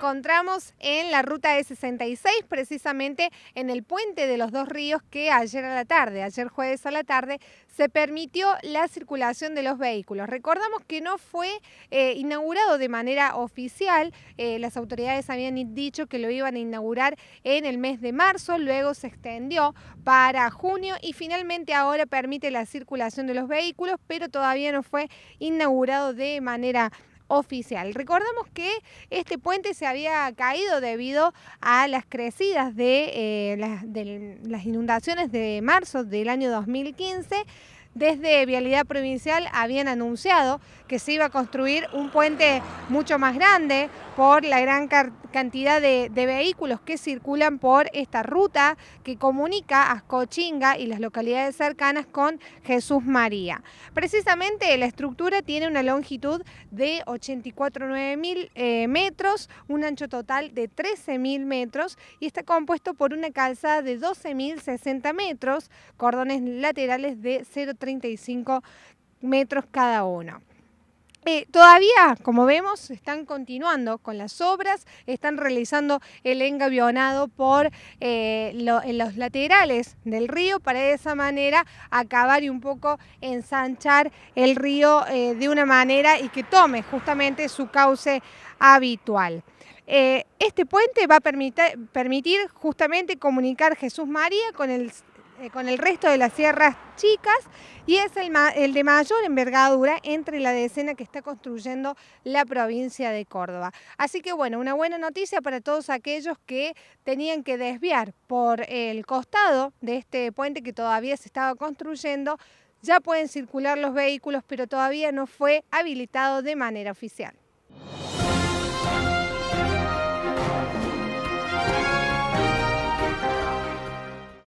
encontramos en la ruta de 66, precisamente en el puente de los dos ríos que ayer a la tarde, ayer jueves a la tarde, se permitió la circulación de los vehículos. Recordamos que no fue eh, inaugurado de manera oficial, eh, las autoridades habían dicho que lo iban a inaugurar en el mes de marzo, luego se extendió para junio y finalmente ahora permite la circulación de los vehículos, pero todavía no fue inaugurado de manera oficial. Recordamos que este puente se había caído debido a las crecidas de, eh, las, de las inundaciones de marzo del año 2015 desde Vialidad Provincial habían anunciado que se iba a construir un puente mucho más grande por la gran cantidad de, vehículos que circulan por esta ruta que comunica a Cochinga y las localidades cercanas con Jesús María. Precisamente la estructura tiene una longitud de 84.900 eh, metros, un ancho total de 13.000 metros y está compuesto por una calzada de 12.060 metros, cordones laterales de 0 35 metros cada uno. Eh, todavía, como vemos, están continuando con las obras, están realizando el engavionado por eh, en los laterales del río para de esa manera acabar y un poco ensanchar el río eh, de una manera y que tome justamente su cauce habitual. este puente va a permitir justamente comunicar Jesús María con el eh, con el resto de las sierras chicas y es el de mayor envergadura entre la decena que está construyendo la provincia de Córdoba. Así que bueno, una buena noticia para todos aquellos que tenían que desviar por el costado de este puente que todavía se estaba construyendo. Ya pueden circular los vehículos, pero todavía no fue habilitado de manera oficial.